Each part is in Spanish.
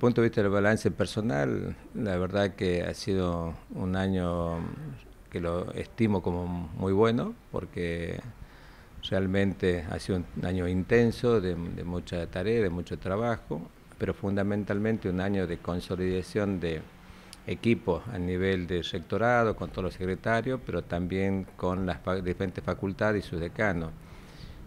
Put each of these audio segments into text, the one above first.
Desde punto de vista del balance personal, la verdad que ha sido un año que lo estimo como muy bueno, porque realmente ha sido un año intenso, de, mucha tarea, de mucho trabajo, pero fundamentalmente un año de consolidación de equipos a nivel de rectorado, con todos los secretarios, pero también con las diferentes facultades y sus decanos.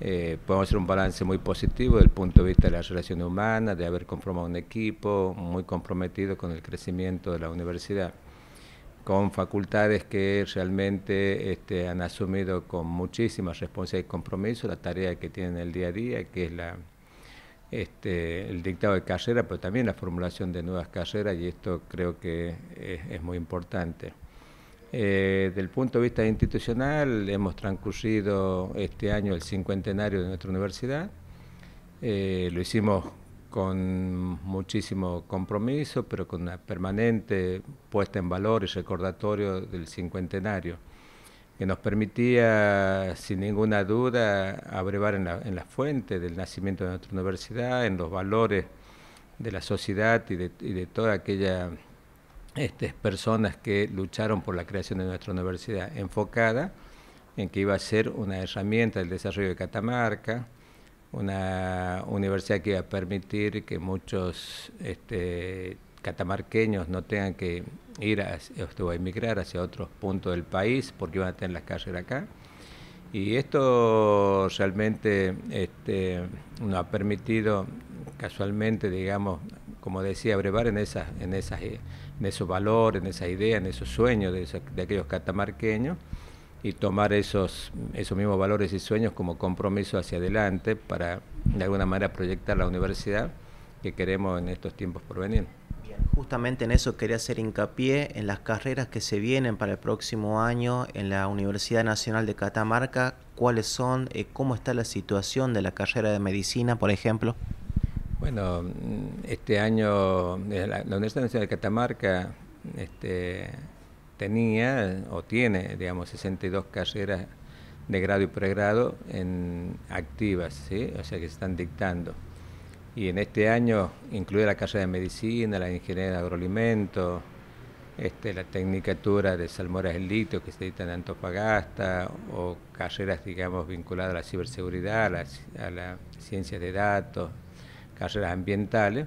Eh, podemos hacer un balance muy positivo desde el punto de vista de las relaciones humanas, de haber conformado un equipo muy comprometido con el crecimiento de la universidad, con facultades que realmente este, han asumido con muchísima responsabilidad y compromiso la tarea que tienen el día a día, que es este, el dictado de carrera, pero también la formulación de nuevas carreras y esto creo que es muy importante. Eh, del punto de vista institucional, hemos transcurrido este año el cincuentenario de nuestra universidad. Eh, lo hicimos con muchísimo compromiso, pero con una permanente puesta en valor y recordatorio del cincuentenario, que nos permitía, sin ninguna duda, abrevar en la, fuente del nacimiento de nuestra universidad, en los valores de la sociedad y de toda aquella este, personas que lucharon por la creación de nuestra universidad, enfocada en que iba a ser una herramienta del desarrollo de Catamarca, una universidad que iba a permitir que muchos este, catamarqueños no tengan que ir a, este, emigrar hacia otros puntos del país porque iban a tener las carreras acá. Y esto realmente este, nos ha permitido casualmente, digamos, como decía Brevar, en, esas, en, eh, en esos valores, en esa idea en esos sueños de, aquellos catamarqueños y tomar esos, esos mismos valores y sueños como compromiso hacia adelante para de alguna manera proyectar la universidad que queremos en estos tiempos por venir. justamente en eso quería hacer hincapié en las carreras que se vienen para el próximo año en la Universidad Nacional de Catamarca, cuáles son, eh, cómo está la situación de la carrera de medicina, por ejemplo. Bueno, mm, este año eh, la, Universidad Nacional de Catamarca este, tenía o tiene, digamos, 62 carreras de grado y pregrado en activas, o sea que se están dictando. Y en este año incluye la carrera de medicina, la ingeniería de agroalimentos, este, la tecnicatura de salmoras del litio que se dicta en Antofagasta, o carreras, digamos, vinculadas a la ciberseguridad, a, la, a de datos, carreras ambientales,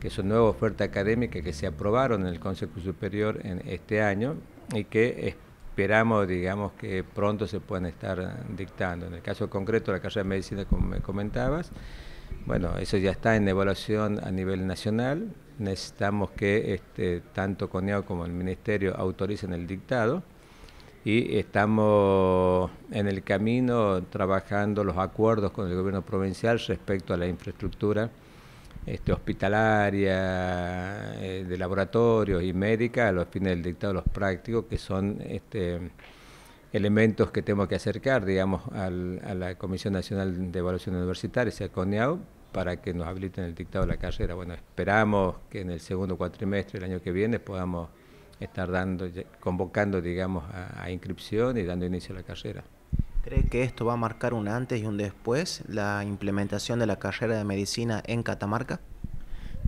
que son nuevas ofertas académicas que se aprobaron en el Consejo Superior en este año y que esperamos, digamos, que pronto se puedan estar dictando. En el caso concreto, la carrera de medicina, como me comentabas, bueno, eso ya está en evaluación a nivel nacional. Necesitamos que este, tanto Coneo como el Ministerio autoricen el dictado y estamos en el camino trabajando los acuerdos con el gobierno provincial respecto a la infraestructura este, hospitalaria, eh, de laboratorios y médica a los fines del dictado de los prácticos, que son este, elementos que tenemos que acercar, digamos, a la Comisión Nacional de Evaluación Universitaria, sea CONEAU, para que nos habiliten el dictado de la carrera. Bueno, esperamos que en el segundo cuatrimestre del año que viene podamos estar dando, convocando, digamos, a inscripción y dando inicio a la carrera. ¿Cree que esto va a marcar un antes y un después la implementación de la carrera de medicina en Catamarca?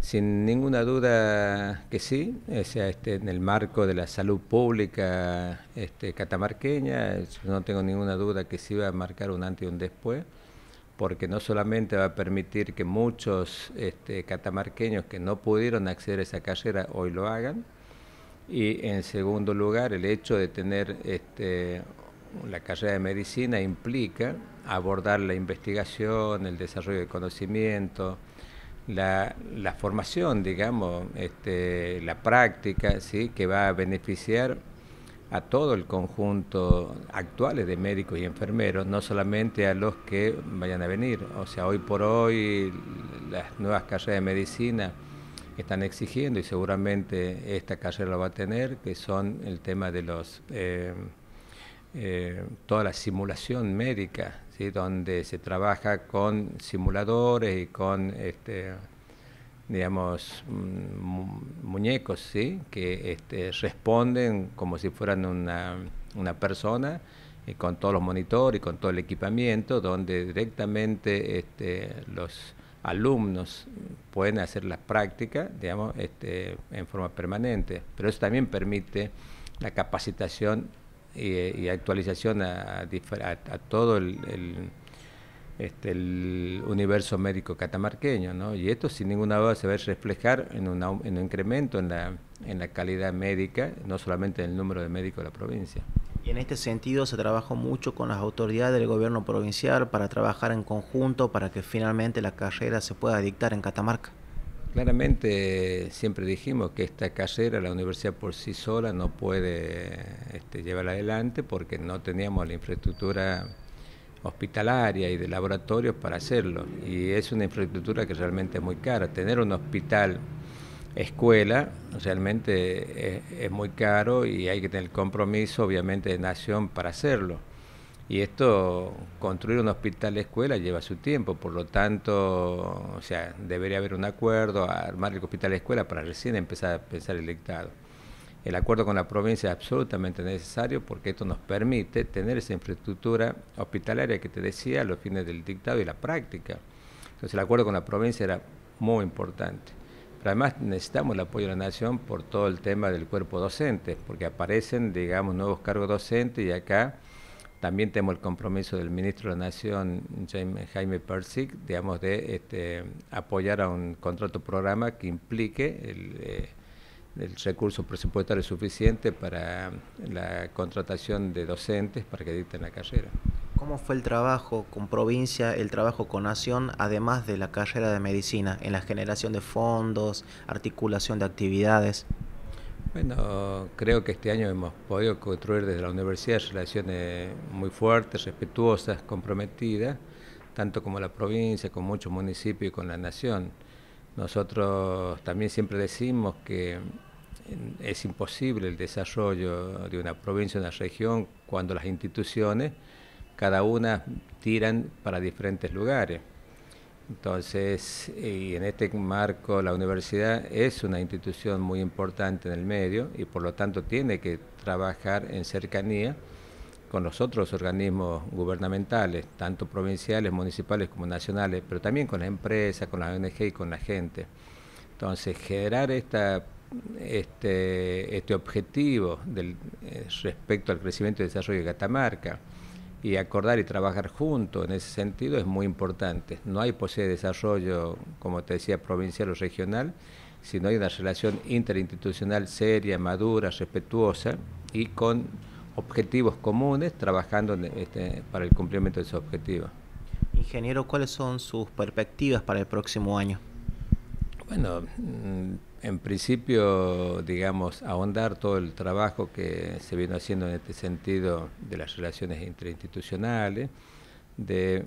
Sin ninguna duda que sí, sea, este, en el marco de la salud pública este, catamarqueña, no tengo ninguna duda que sí va a marcar un antes y un después, porque no solamente va a permitir que muchos este, catamarqueños que no pudieron acceder a esa carrera hoy lo hagan, y en segundo lugar el hecho de tener este, la carrera de medicina implica abordar la investigación, el desarrollo de conocimiento, la, formación, digamos, este, la práctica, ¿sí? que va a beneficiar a todo el conjunto actual de médicos y enfermeros, no solamente a los que vayan a venir. O sea, hoy por hoy las nuevas carreras de medicina están exigiendo, y seguramente esta carrera lo va a tener, que son el tema de los... Eh, eh, toda la simulación médica, ¿sí? donde se trabaja con simuladores y con, este, digamos, mm, muñecos ¿sí? que este, responden como si fueran una, persona y con todos los monitores y con todo el equipamiento, donde directamente este, los alumnos pueden hacer las prácticas, digamos, este, en forma permanente. Pero eso también permite la capacitación y, actualización a, todo este, el, universo médico catamarqueño. ¿no? Y esto sin ninguna duda se va a reflejar en, un incremento en la, en la calidad médica, no solamente en el número de médicos de la provincia. Y en este sentido se trabajó mucho con las autoridades del gobierno provincial para trabajar en conjunto para que finalmente la carrera se pueda dictar en Catamarca. Claramente siempre dijimos que esta carrera la universidad por sí sola no puede este, llevarla adelante porque no teníamos la infraestructura hospitalaria y de laboratorios para hacerlo. Y es una infraestructura que realmente es muy cara. Tener un hospital, escuela, realmente es, es muy caro y hay que tener el compromiso obviamente de nación para hacerlo. Y esto, construir un hospital escuela lleva su tiempo, por lo tanto, o sea, debería haber un acuerdo, armar el hospital escuela para recién empezar a pensar el dictado. El acuerdo con la provincia es absolutamente necesario porque esto nos permite tener esa infraestructura hospitalaria que te decía, los fines del dictado y la práctica. Entonces el acuerdo con la provincia era muy importante. Pero además necesitamos el apoyo de la nación por todo el tema del cuerpo docente, porque aparecen, digamos, nuevos cargos docentes y acá también tenemos el compromiso del ministro de la Nación, Jaime, persig Persic, digamos, de este, apoyar a un contrato programa que implique el, eh, el, recurso presupuestario suficiente para la contratación de docentes para que dicten la carrera. ¿Cómo fue el trabajo con provincia, el trabajo con Nación, además de la carrera de medicina, en la generación de fondos, articulación de actividades? Bueno, creo que este año hemos podido construir desde la universidad relaciones muy fuertes, respetuosas, comprometidas, tanto como la provincia, con muchos municipios y con la nación. Nosotros también siempre decimos que es imposible el desarrollo de una provincia, una región, cuando las instituciones, cada una, tiran para diferentes lugares. Entonces, y en este marco la universidad es una institución muy importante en el medio y por lo tanto tiene que trabajar en cercanía con los otros organismos gubernamentales, tanto provinciales, municipales como nacionales, pero también con las empresas, con la ONG y con la gente. Entonces, generar este, este, objetivo eh, respecto al crecimiento y desarrollo de Catamarca, y acordar y trabajar juntos en ese sentido es muy importante. No hay posible desarrollo, como te decía, provincial o regional, sino hay una relación interinstitucional seria, madura, respetuosa y con objetivos comunes, trabajando este, para el cumplimiento de esos objetivos. Ingeniero, ¿cuáles son sus perspectivas para el próximo año? Bueno, mm, en principio, digamos, ahondar todo el trabajo que se vino haciendo en este sentido de las relaciones interinstitucionales, de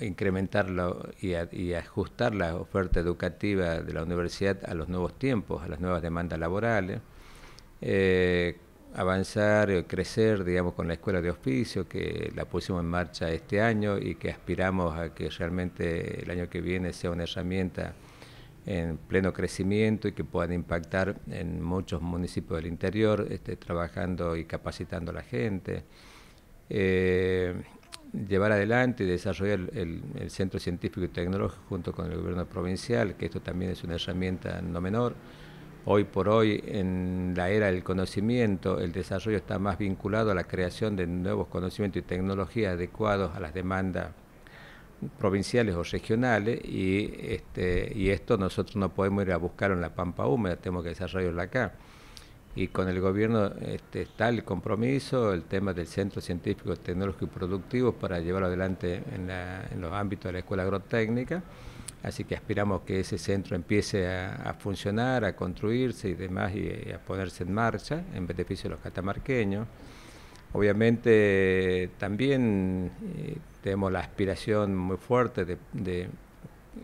incrementarlo y, ajustar la oferta educativa de la universidad a los nuevos tiempos, a las nuevas demandas laborales, eh, avanzar, crecer, digamos, con la escuela de oficio que la pusimos en marcha este año y que aspiramos a que realmente el año que viene sea una herramienta en pleno crecimiento y que puedan impactar en muchos municipios del interior, este, trabajando y capacitando a la gente. Eh, llevar adelante y desarrollar el, el, Centro Científico y Tecnológico junto con el gobierno provincial, que esto también es una herramienta no menor. Hoy por hoy, en la era del conocimiento, el desarrollo está más vinculado a la creación de nuevos conocimientos y tecnologías adecuados a las demandas provinciales o regionales y, este, y esto nosotros no podemos ir a buscarlo en la pampa húmeda, tenemos que desarrollarlo acá. Y con el gobierno este, está el compromiso, el tema del Centro Científico, Tecnológico y Productivo para llevarlo adelante en, los ámbitos de la Escuela Agrotécnica. Así que aspiramos que ese centro empiece a, funcionar, a construirse y demás, y a ponerse en marcha en beneficio de los catamarqueños. Obviamente también eh, tenemos la aspiración muy fuerte de,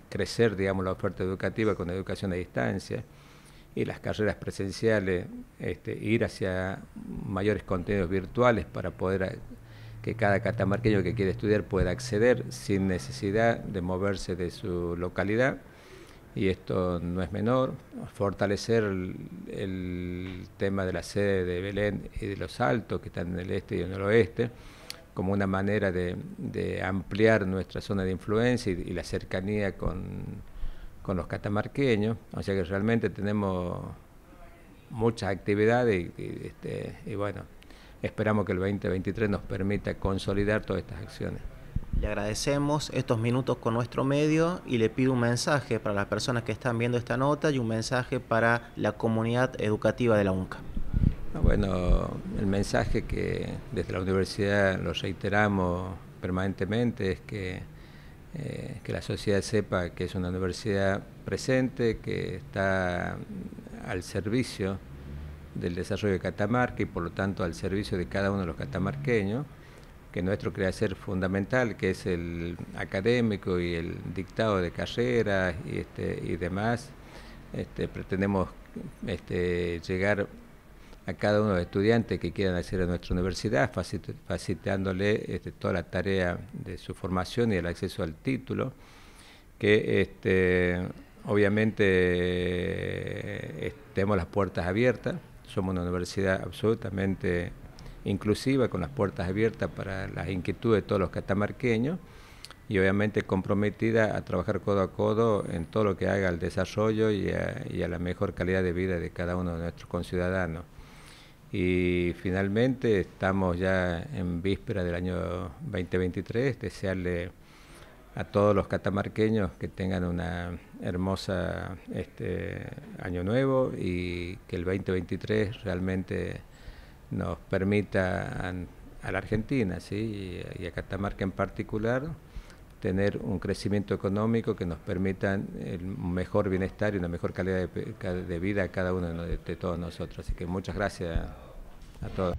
crecer, la oferta educativa con educación a distancia y las carreras presenciales, este, ir hacia mayores contenidos virtuales para poder que cada catamarqueño que quiere estudiar pueda acceder sin necesidad de moverse de su localidad y esto no es menor. Fortalecer el, tema de la sede de Belén y de los Altos, que están en el este y en el oeste, como una manera de, ampliar nuestra zona de influencia y, la cercanía con, los catamarqueños. O sea que realmente tenemos muchas actividades y, y este, bueno, esperamos que el 2023 nos permita consolidar todas estas acciones. Le agradecemos estos minutos con nuestro medio y le pido un mensaje para las personas que están viendo esta nota y un mensaje para la comunidad educativa de la UNCA. Ah, bueno, el mensaje que desde la universidad lo reiteramos permanentemente es que, eh, que la sociedad sepa que es una universidad presente, que está al servicio del desarrollo de Catamarca y por lo tanto al servicio de cada uno de los catamarqueños que nuestro ser fundamental, que es el académico y el dictado de carreras y, este, y demás, este, pretendemos este, llegar a cada uno de los estudiantes que quieran hacer a nuestra universidad, facilitándole este, toda la tarea de su formación y el acceso al título, que obviamente eh, tenemos las puertas abiertas, somos una universidad absolutamente inclusiva, con las puertas abiertas para las inquietudes de todos los catamarqueños y obviamente comprometida a trabajar codo a codo en todo lo que haga al desarrollo y a, la mejor calidad de vida de cada uno de nuestros conciudadanos. Y finalmente estamos ya en víspera del año 2023, desearle a todos los catamarqueños que tengan una hermosa este, año nuevo y que el 2023 realmente nos permita a la Argentina ¿sí? y a Catamarca en particular tener un crecimiento económico que nos permita el mejor bienestar y una mejor calidad de, vida a cada uno de, de todos nosotros. Así que muchas gracias a todos.